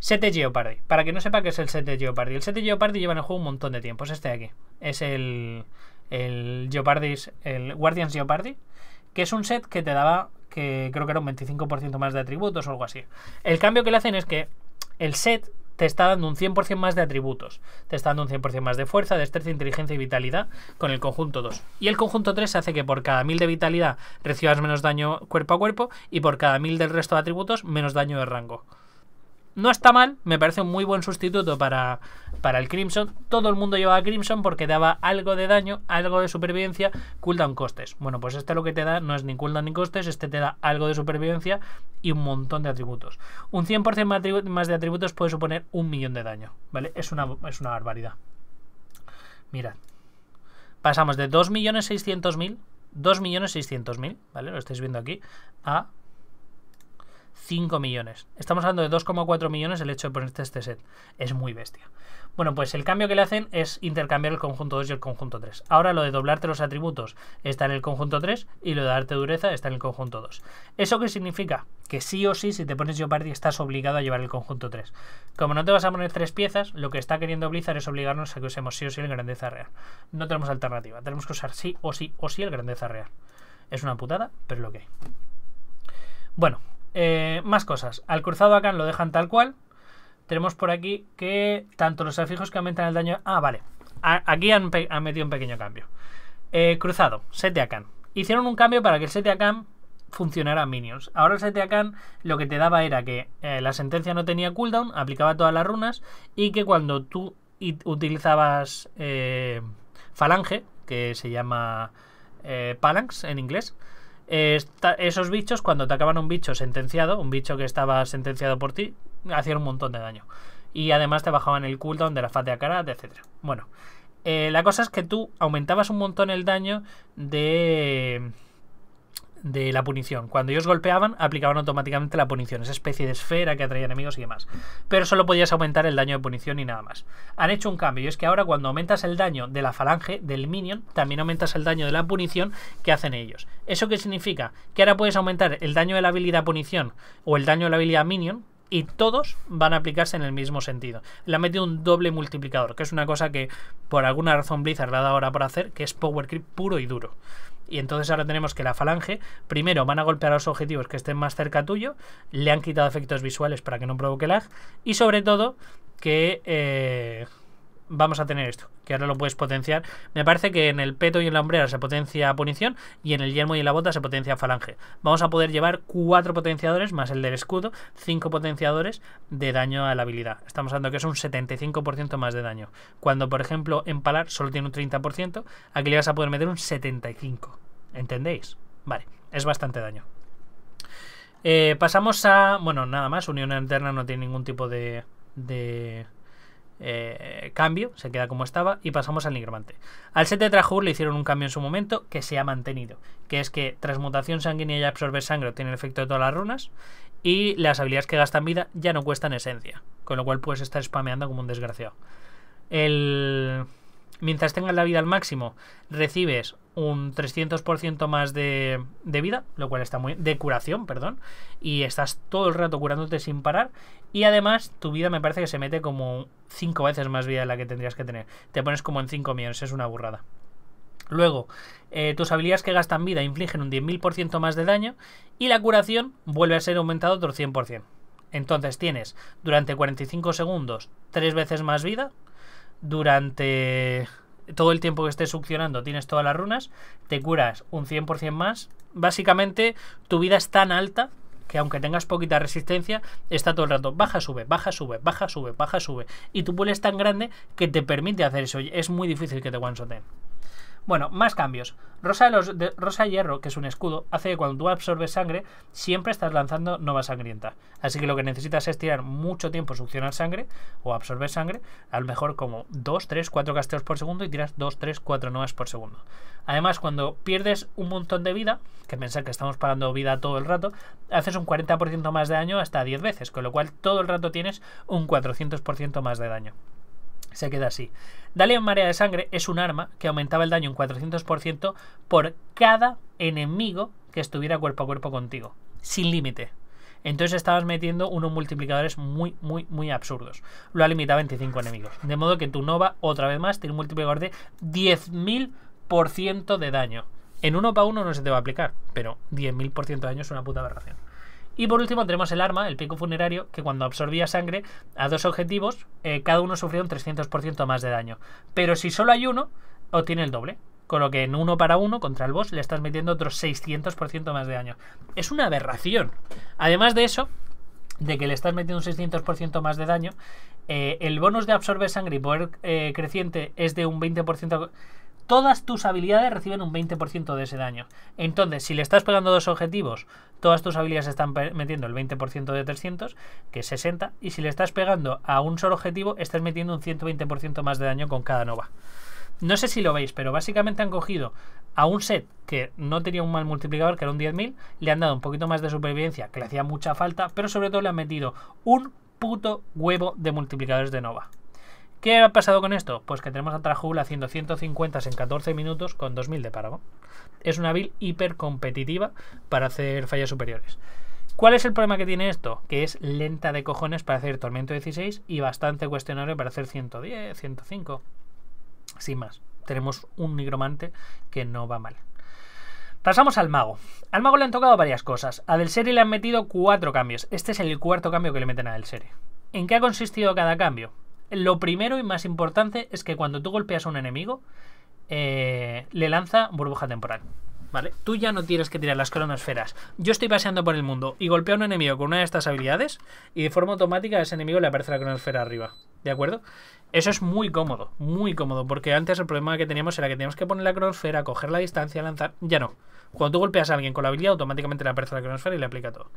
Set de Geopardy. Para que no sepa qué es el set de Geopardy. El set de Geopardy lleva en juego un montón de tiempo. Es este de aquí. Es el, el el Guardians Geopardy, que es un set que te daba, que creo que era un 25% más de atributos o algo así. El cambio que le hacen es que el set te está dando un 100% más de atributos. Te está dando un 100% más de fuerza, destreza, inteligencia y vitalidad con el conjunto 2. Y el conjunto 3 hace que por cada 1000 de vitalidad recibas menos daño cuerpo a cuerpo y por cada 1000 del resto de atributos menos daño de rango. No está mal, me parece un muy buen sustituto para, para el Crimson. Todo el mundo llevaba Crimson porque daba algo de daño, algo de supervivencia, cooldown costes. Bueno, pues este lo que te da no es ni cooldown ni costes, este te da algo de supervivencia y un montón de atributos. Un 100% más de atributos puede suponer un millón de daño, ¿vale? Es una, es una barbaridad. Mirad. Pasamos de 2.600.000, 2.600.000, ¿vale? Lo estáis viendo aquí, a 5 millones. Estamos hablando de 2,4 millones el hecho de ponerte este set. Es muy bestia. Bueno, pues el cambio que le hacen es intercambiar el conjunto 2 y el conjunto 3. Ahora lo de doblarte los atributos está en el conjunto 3 y lo de darte dureza está en el conjunto 2. ¿Eso qué significa? Que sí o sí, si te pones yo Jeopardy, estás obligado a llevar el conjunto 3. Como no te vas a poner tres piezas, lo que está queriendo Blizzard es obligarnos a que usemos sí o sí el grandeza real. No tenemos alternativa, tenemos que usar sí o sí o sí el grandeza real. Es una putada, pero es lo que hay. Bueno, eh, más cosas. Al cruzado Akan lo dejan tal cual. Tenemos por aquí que tanto los afijos que aumentan el daño. Ah, vale. aquí han, metido un pequeño cambio. Eh, cruzado, set Hicieron un cambio para que el set funcionara a minions. Ahora el set lo que te daba era que eh, la sentencia no tenía cooldown, aplicaba todas las runas y que cuando tú utilizabas falange, que se llama palanx en inglés, esos bichos, cuando atacaban acaban un bicho sentenciado, un bicho que estaba sentenciado por ti, hacían un montón de daño. Y además te bajaban el cooldown de la faz de Akarat, etc. Bueno, eh, la cosa es que tú aumentabas un montón el daño de de la punición. Cuando ellos golpeaban, aplicaban automáticamente la punición, esa especie de esfera que atraía enemigos y demás. Pero solo podías aumentar el daño de punición y nada más. Han hecho un cambio, y es que ahora cuando aumentas el daño de la falange, del minion, también aumentas el daño de la punición que hacen ellos. ¿Eso qué significa? Que ahora puedes aumentar el daño de la habilidad punición o el daño de la habilidad minion, y todos van a aplicarse en el mismo sentido. Le han metido un doble multiplicador, que es una cosa que por alguna razón Blizzard le ha dado ahora por hacer, que es power creep puro y duro. Y entonces ahora tenemos que la falange, primero van a golpear a los objetivos que estén más cerca tuyo, le han quitado efectos visuales para que no provoque lag, y sobre todo que... Eh, vamos a tener esto, que ahora lo puedes potenciar. Me parece que en el peto y en la hombrera se potencia punición y en el yermo y en la bota se potencia falange. Vamos a poder llevar cuatro potenciadores más el del escudo, cinco potenciadores de daño a la habilidad. Estamos hablando que es un 75% más de daño. Cuando, por ejemplo, empalar solo tiene un 30%, aquí le vas a poder meter un 75%. ¿Entendéis? Vale, es bastante daño. Eh, pasamos a... Bueno, nada más, unión interna no tiene ningún tipo de eh, cambio, se queda como estaba y pasamos al nigromante. Al set de Trajur le hicieron un cambio en su momento que se ha mantenido, que es que transmutación sanguínea y absorber sangre tiene el efecto de todas las runas y las habilidades que gastan vida ya no cuestan esencia, con lo cual puedes estar spameando como un desgraciado. El Mientras tengas la vida al máximo, recibes un 300% más de, de, vida, lo cual está muy... de curación, perdón, y estás todo el rato curándote sin parar, y además tu vida me parece que se mete como 5 veces más vida de la que tendrías que tener. Te pones como en 5 millones, es una burrada. Luego, eh, tus habilidades que gastan vida infligen un 10.000% más de daño y la curación vuelve a ser aumentada otro 100%. Entonces tienes durante 45 segundos 3 veces más vida, durante todo el tiempo que estés succionando tienes todas las runas, te curas un 100% más. Básicamente tu vida es tan alta que aunque tengas poquita resistencia, está todo el rato baja, sube, baja, sube, baja, sube, baja, sube. Y tu pool es tan grande que te permite hacer eso. Es muy difícil que te one bueno, más cambios. Rosa, de Rosa Hierro, que es un escudo, hace que cuando tú absorbes sangre, siempre estás lanzando nova sangrienta. Así que lo que necesitas es tirar mucho tiempo succionar sangre o absorber sangre, a lo mejor como 2, 3, 4 casteos por segundo y tiras 2, 3, 4 novas por segundo. Además, cuando pierdes un montón de vida, que pensar que estamos pagando vida todo el rato, haces un 40% más de daño hasta 10 veces, con lo cual todo el rato tienes un 400% más de daño se queda así. en Marea de Sangre es un arma que aumentaba el daño en 400% por cada enemigo que estuviera cuerpo a cuerpo contigo, sin límite. Entonces estabas metiendo unos multiplicadores muy, muy, muy absurdos. Lo ha limitado a 25 enemigos. De modo que tu Nova, otra vez más, tiene un multiplicador de 10.000% de daño. En uno para uno no se te va a aplicar, pero 10.000% de daño es una puta aberración. Y por último tenemos el arma, el pico funerario, que cuando absorbía sangre a dos objetivos, eh, cada uno sufría un 300% más de daño. Pero si solo hay uno, obtiene el doble. Con lo que en uno para uno contra el boss le estás metiendo otros 600% más de daño. Es una aberración. Además de eso, de que le estás metiendo un 600% más de daño, eh, el bonus de absorber sangre y poder eh, creciente es de un 20% todas tus habilidades reciben un 20% de ese daño. Entonces, si le estás pegando dos objetivos, todas tus habilidades están metiendo el 20% de 300, que es 60, y si le estás pegando a un solo objetivo, estás metiendo un 120% más de daño con cada nova. No sé si lo veis, pero básicamente han cogido a un set que no tenía un mal multiplicador, que era un 10.000, le han dado un poquito más de supervivencia, que le hacía mucha falta, pero sobre todo le han metido un puto huevo de multiplicadores de nova. ¿Qué ha pasado con esto? Pues que tenemos a Trajul haciendo 150 en 14 minutos con 2000 de parado. Es una build hiper competitiva para hacer fallas superiores. ¿Cuál es el problema que tiene esto? Que es lenta de cojones para hacer Tormento 16 y bastante cuestionable para hacer 110, 105. Sin más, tenemos un nigromante que no va mal. Pasamos al mago. Al mago le han tocado varias cosas. A Del Serie le han metido cuatro cambios. Este es el cuarto cambio que le meten a Del Serie. ¿En qué ha consistido cada cambio? Lo primero y más importante es que cuando tú golpeas a un enemigo, eh, le lanza burbuja temporal. ¿Vale? Tú ya no tienes que tirar las cronosferas. Yo estoy paseando por el mundo y golpeo a un enemigo con una de estas habilidades y de forma automática a ese enemigo le aparece la cronosfera arriba. ¿De acuerdo? Eso es muy cómodo, muy cómodo, porque antes el problema que teníamos era que teníamos que poner la cronosfera, coger la distancia, lanzar. Ya no. Cuando tú golpeas a alguien con la habilidad, automáticamente le aparece la cronosfera y le aplica todo.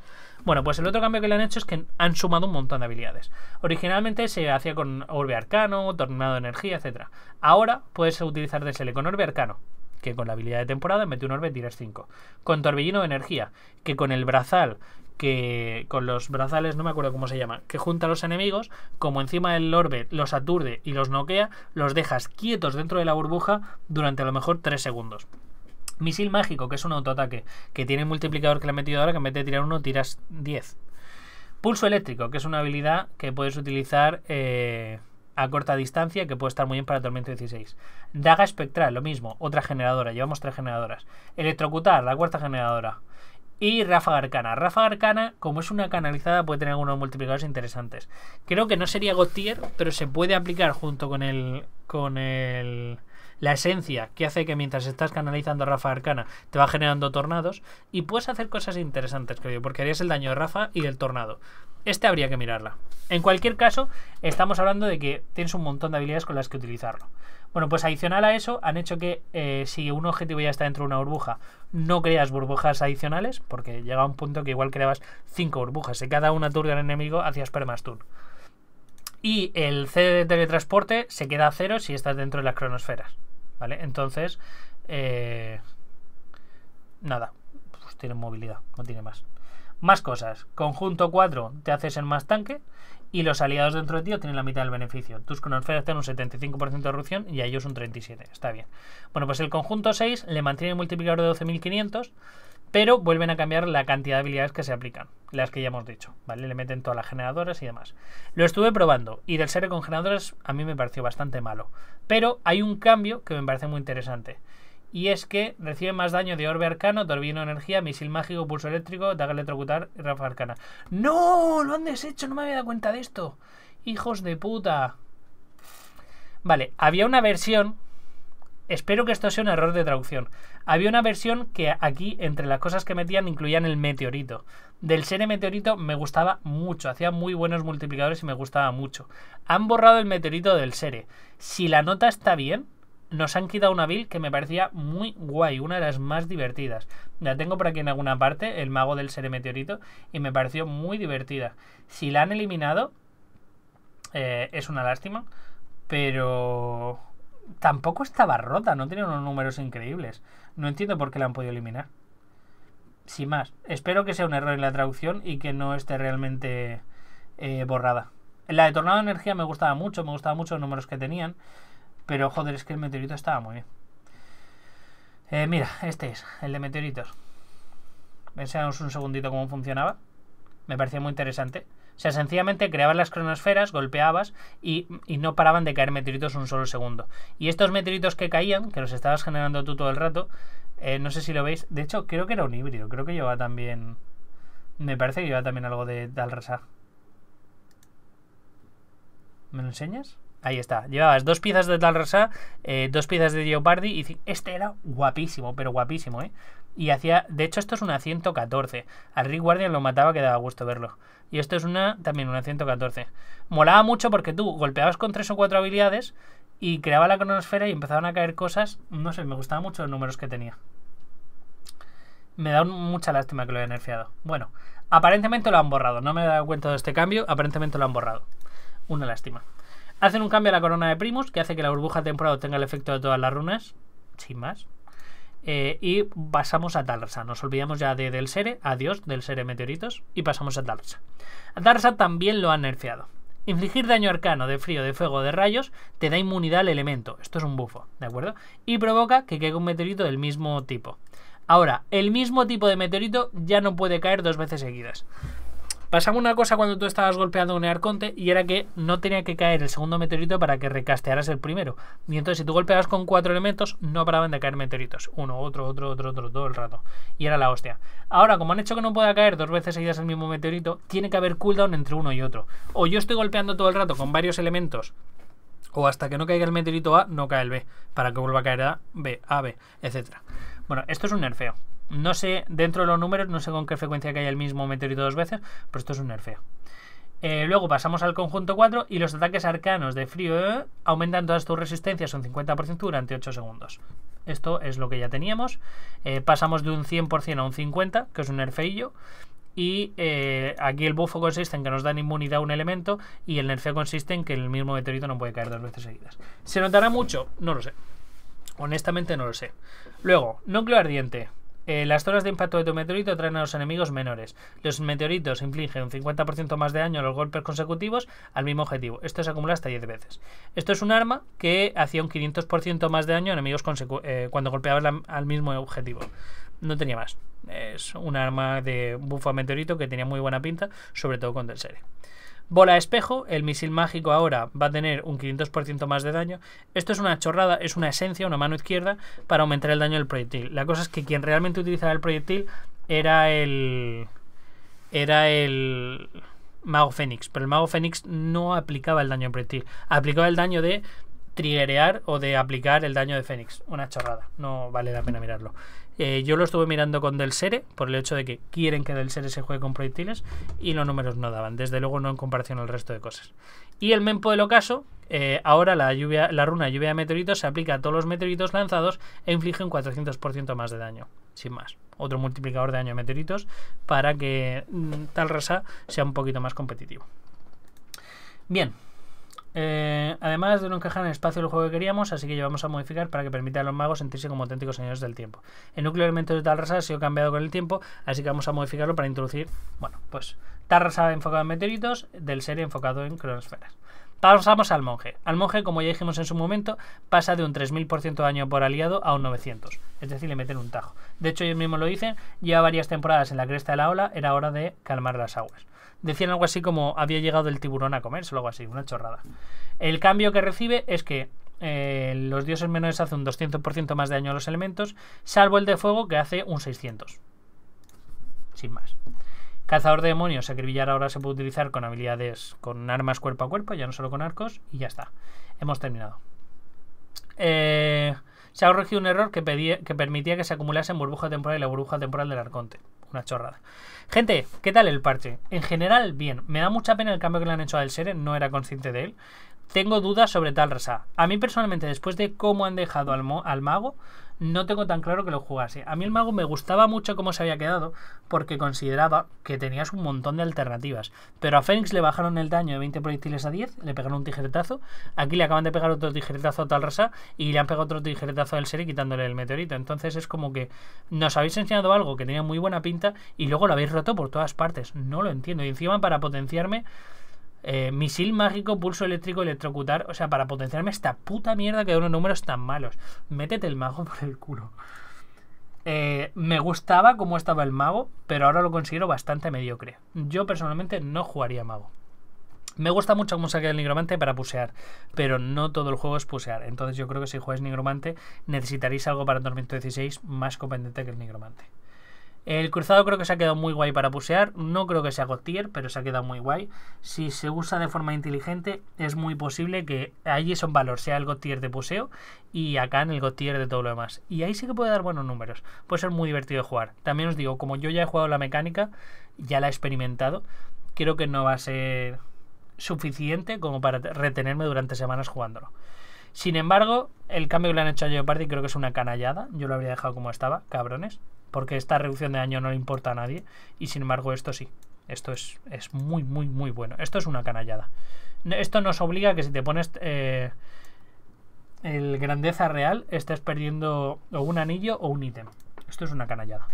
Bueno, pues el otro cambio que le han hecho es que han sumado un montón de habilidades. Originalmente se hacía con orbe arcano, tornado de energía, etc. Ahora puedes utilizar DSL con orbe arcano, que con la habilidad de temporada mete un orbe tiras 5. Con torbellino de energía, que con el brazal que con los brazales, no me acuerdo cómo se llama, que junta a los enemigos, como encima del orbe los aturde y los noquea, los dejas quietos dentro de la burbuja durante a lo mejor 3 segundos. Misil mágico, que es un autoataque, que tiene multiplicador que le he metido ahora, que en vez de tirar uno tiras 10. Pulso eléctrico, que es una habilidad que puedes utilizar eh, a corta distancia, que puede estar muy bien para Tormento 16. Daga espectral, lo mismo, otra generadora, llevamos tres generadoras. Electrocutar, la cuarta generadora. Y Rafa arcana. Rafa arcana, como es una canalizada, puede tener algunos multiplicadores interesantes. Creo que no sería Gotier, pero se puede aplicar junto con el. con el. La esencia que hace que mientras estás canalizando Rafa Arcana te va generando tornados y puedes hacer cosas interesantes, creo yo, porque harías el daño de Rafa y del tornado. Este habría que mirarla. En cualquier caso, estamos hablando de que tienes un montón de habilidades con las que utilizarlo. Bueno, pues adicional a eso, han hecho que eh, si un objetivo ya está dentro de una burbuja, no creas burbujas adicionales, porque llega un punto que igual creabas 5 burbujas y cada una turga al enemigo hacías permastur. Y el CD de teletransporte se queda a cero si estás dentro de las cronosferas. ¿Vale? Entonces, eh, nada, pues tiene movilidad, no tiene más. Más cosas. Conjunto 4 te haces en más tanque y los aliados dentro de ti tienen la mitad del beneficio. Tus conosferas tienen un 75% de reducción y a ellos un 37%. Está bien. Bueno, pues el conjunto 6 le mantiene el multiplicador de 12.500, pero vuelven a cambiar la cantidad de habilidades que se aplican, las que ya hemos dicho, ¿vale? Le meten todas las generadoras y demás. Lo estuve probando y del ser con generadoras a mí me pareció bastante malo, pero hay un cambio que me parece muy interesante. Y es que recibe más daño de orbe arcano, torbino energía, misil mágico, pulso eléctrico, daga electrocutar y rafa arcana. ¡No! ¡Lo han deshecho! No me había dado cuenta de esto. ¡Hijos de puta! Vale, había una versión. Espero que esto sea un error de traducción. Había una versión que aquí, entre las cosas que metían, incluían el meteorito. Del Sere Meteorito me gustaba mucho, hacía muy buenos multiplicadores y me gustaba mucho. Han borrado el meteorito del Sere. Si la nota está bien, nos han quitado una build que me parecía muy guay, una de las más divertidas. La tengo por aquí en alguna parte, el mago del ser Meteorito, y me pareció muy divertida. Si la han eliminado, eh, es una lástima, pero tampoco estaba rota, no tenía unos números increíbles. No entiendo por qué la han podido eliminar. Sin más, espero que sea un error en la traducción y que no esté realmente eh, borrada. La de Tornado de Energía me gustaba mucho, me gustaban mucho los números que tenían. Pero joder, es que el meteorito estaba muy bien. Eh, mira, este es, el de meteoritos. veis un segundito cómo funcionaba. Me parecía muy interesante. O sea, sencillamente creabas las cronosferas, golpeabas y, no paraban de caer meteoritos un solo segundo. Y estos meteoritos que caían, que los estabas generando tú todo el rato, eh, no sé si lo veis. De hecho, creo que era un híbrido. Creo que llevaba también. Me parece que llevaba también algo de raza ¿Me lo enseñas? Ahí está. Llevabas dos piezas de Tal Rosa, eh, dos piezas de Geopardy y este era guapísimo, pero guapísimo, ¿eh? Y hacía, de hecho esto es una 114. Al Rick Guardian lo mataba que daba gusto verlo. Y esto es una también una 114. Molaba mucho porque tú golpeabas con tres o cuatro habilidades y creaba la cronosfera y empezaban a caer cosas. No sé, me gustaban mucho los números que tenía. Me da mucha lástima que lo haya nerfeado. Bueno, aparentemente lo han borrado. No me he dado cuenta de este cambio. Aparentemente lo han borrado. Una lástima. Hacen un cambio a la corona de Primus, que hace que la burbuja temporal tenga el efecto de todas las runas, sin más. Eh, y pasamos a Tarsa. Nos olvidamos ya del Sere, adiós del Sere Meteoritos, y pasamos a Talsa. A también lo han nerfeado. Infligir daño arcano de frío, de fuego, de rayos te da inmunidad al elemento. Esto es un bufo, ¿de acuerdo? Y provoca que caiga un meteorito del mismo tipo. Ahora, el mismo tipo de meteorito ya no puede caer dos veces seguidas. Pasaba una cosa cuando tú estabas golpeando un arconte y era que no tenía que caer el segundo meteorito para que recastearas el primero. Y entonces si tú golpeabas con cuatro elementos no paraban de caer meteoritos. Uno, otro, otro, otro, otro, todo el rato. Y era la hostia. Ahora, como han hecho que no pueda caer dos veces seguidas el mismo meteorito, tiene que haber cooldown entre uno y otro. O yo estoy golpeando todo el rato con varios elementos o hasta que no caiga el meteorito A, no cae el B, para que vuelva a caer A, B, A, B, etc. Bueno, esto es un nerfeo. No sé, dentro de los números, no sé con qué frecuencia cae el mismo meteorito dos veces, pero esto es un nerfeo. Eh, luego pasamos al conjunto 4 y los ataques arcanos de frío eh, aumentan todas tus resistencias un 50% durante 8 segundos. Esto es lo que ya teníamos. Eh, pasamos de un 100% a un 50%, que es un nerfeillo. Y aquí el buffo consiste en que nos dan inmunidad a un elemento y el nerfeo consiste en que el mismo meteorito no puede caer dos veces seguidas. ¿Se notará mucho? No lo sé. Honestamente no lo sé. Luego, núcleo ardiente. Eh, las zonas de impacto de tu meteorito traen a los enemigos menores. Los meteoritos infligen un 50% más de daño a los golpes consecutivos al mismo objetivo. Esto se acumula hasta 10 veces. Esto es un arma que hacía un 500% más de daño a enemigos eh, cuando golpeabas al mismo objetivo. No tenía más. Es un arma de a meteorito que tenía muy buena pinta, sobre todo con el serie. Bola espejo, el misil mágico ahora va a tener un 500% más de daño. Esto es una chorrada, es una esencia, una mano izquierda, para aumentar el daño del proyectil. La cosa es que quien realmente utilizaba el proyectil era el... Era el... Mago Fénix, pero el Mago Fénix no aplicaba el daño del proyectil, aplicaba el daño de triggerear o de aplicar el daño de Fénix. Una chorrada, no vale la pena mirarlo. Eh, yo lo estuve mirando con Del Sere, por el hecho de que quieren que Del Sere se juegue con proyectiles, y los números no daban, desde luego no en comparación al resto de cosas. Y el Mempo del Ocaso, eh, ahora la, lluvia, la runa lluvia de meteoritos se aplica a todos los meteoritos lanzados e inflige un 400% más de daño, sin más. Otro multiplicador de daño a meteoritos para que mm, tal rasa sea un poquito más competitivo. Bien, eh, además de no encajar en el espacio del juego que queríamos, así que llevamos a modificar para que permita a los magos sentirse como auténticos señores del tiempo. El núcleo de elementos de ha sido cambiado con el tiempo, así que vamos a modificarlo para introducir, bueno, pues tarrasa enfocado en meteoritos, del ser enfocado en cronosferas. Pasamos al monje. Al monje, como ya dijimos en su momento, pasa de un 3000% de daño por aliado a un 900. Es decir, le meten un tajo. De hecho, ellos mismos lo dicen, lleva varias temporadas en la cresta de la ola, era hora de calmar las aguas decían algo así como había llegado el tiburón a comerse o algo así, una chorrada. El cambio que recibe es que eh, los dioses menores hacen un 200% más de daño a los elementos, salvo el de fuego que hace un 600. Sin más. Cazador de demonios, acribillar ahora se puede utilizar con habilidades, con armas cuerpo a cuerpo, ya no solo con arcos, y ya está. Hemos terminado. Eh, se ha corregido un error que, permitía que se acumulase en burbuja temporal y la burbuja temporal del arconte una chorrada. Gente, ¿qué tal el parche? En general, bien. Me da mucha pena el cambio que le han hecho al Seren, no era consciente de él. Tengo dudas sobre tal resa A mí personalmente, después de cómo han dejado al, al mago, no tengo tan claro que lo jugase. A mí el mago me gustaba mucho cómo se había quedado, porque consideraba que tenías un montón de alternativas. Pero a Fénix le bajaron el daño de 20 proyectiles a 10, le pegaron un tijeretazo. Aquí le acaban de pegar otro tijeretazo a Talrasa y le han pegado otro tijeretazo del serie quitándole el meteorito. Entonces es como que nos habéis enseñado algo que tenía muy buena pinta y luego lo habéis roto por todas partes. No lo entiendo. Y encima para potenciarme eh, misil mágico, pulso eléctrico, electrocutar. O sea, para potenciarme esta puta mierda que da unos números tan malos. Métete el mago por el culo. Eh, me gustaba cómo estaba el mago, pero ahora lo considero bastante mediocre. Yo personalmente no jugaría mago. Me gusta mucho cómo saque el nigromante para pusear, pero no todo el juego es pusear. Entonces yo creo que si juegas nigromante necesitaréis algo para el 2016 más competente que el nigromante. El cruzado creo que se ha quedado muy guay para pusear. No creo que sea God tier, pero se ha quedado muy guay. Si se usa de forma inteligente, es muy posible que allí son valor, sea el God tier de puseo y acá en el God de todo lo demás. Y ahí sí que puede dar buenos números. Puede ser muy divertido de jugar. También os digo, como yo ya he jugado la mecánica, ya la he experimentado, creo que no va a ser suficiente como para retenerme durante semanas jugándolo. Sin embargo, el cambio que le han hecho a Jeopardy creo que es una canallada. Yo lo habría dejado como estaba, cabrones porque esta reducción de daño no le importa a nadie y sin embargo esto sí. Esto es, es muy, muy, muy bueno. Esto es una canallada. Esto nos obliga a que si te pones eh, el grandeza real, estés perdiendo o un anillo o un ítem. Esto es una canallada.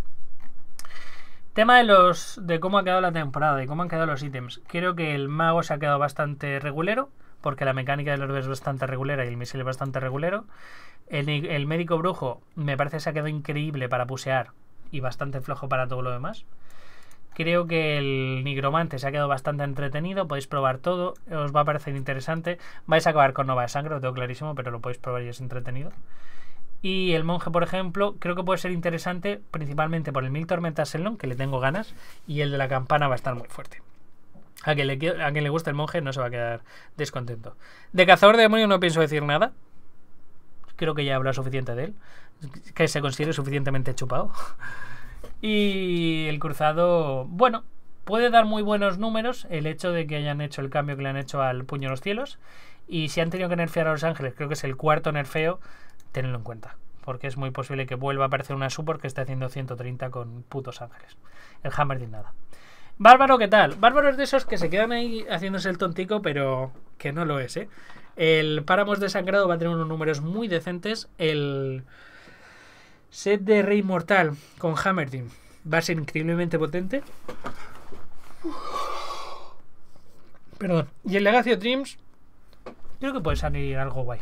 Tema de los de cómo ha quedado la temporada y cómo han quedado los ítems. Creo que el mago se ha quedado bastante regulero, porque la mecánica del orbe es bastante regulera y el misil es bastante regulero. El, el médico brujo me parece que se ha quedado increíble para pusear, y bastante flojo para todo lo demás. Creo que el nigromante se ha quedado bastante entretenido, podéis probar todo, os va a parecer interesante. Vais a acabar con Nova de Sangre, lo tengo clarísimo, pero lo podéis probar y es entretenido. Y el monje, por ejemplo, creo que puede ser interesante principalmente por el Mil Tormentas elon, que le tengo ganas, y el de la campana va a estar muy fuerte. A quien, le, a quien le guste el monje no se va a quedar descontento. De cazador de demonios no pienso decir nada. Creo que ya he hablado suficiente de él que se considere suficientemente chupado. y el cruzado, bueno, puede dar muy buenos números el hecho de que hayan hecho el cambio que le han hecho al puño de los cielos. Y si han tenido que nerfear a Los Ángeles, creo que es el cuarto nerfeo, tenedlo en cuenta. Porque es muy posible que vuelva a aparecer una support que esté haciendo 130 con putos ángeles. El hammer de nada. Bárbaro, ¿qué tal? Bárbaro es de esos que se quedan ahí haciéndose el tontico, pero que no lo es, ¿eh? El Páramos de Sangrado va a tener unos números muy decentes. El Set de Rey Mortal con Hammer Team Va a ser increíblemente potente. Perdón. Y el Legacy of Dreams creo que puede salir algo guay.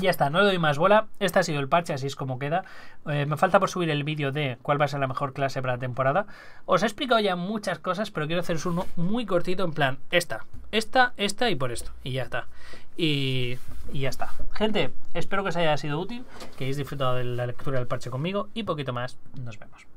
Ya está, no le doy más bola. Este ha sido el parche, así es como queda. Eh, me falta por subir el vídeo de cuál va a ser la mejor clase para la temporada. Os he explicado ya muchas cosas, pero quiero haceros uno muy cortito en plan esta, esta, esta y por esto. Y ya está. Y, y ya está. Gente, espero que os haya sido útil, que hayáis disfrutado de la lectura del parche conmigo y poquito más. Nos vemos.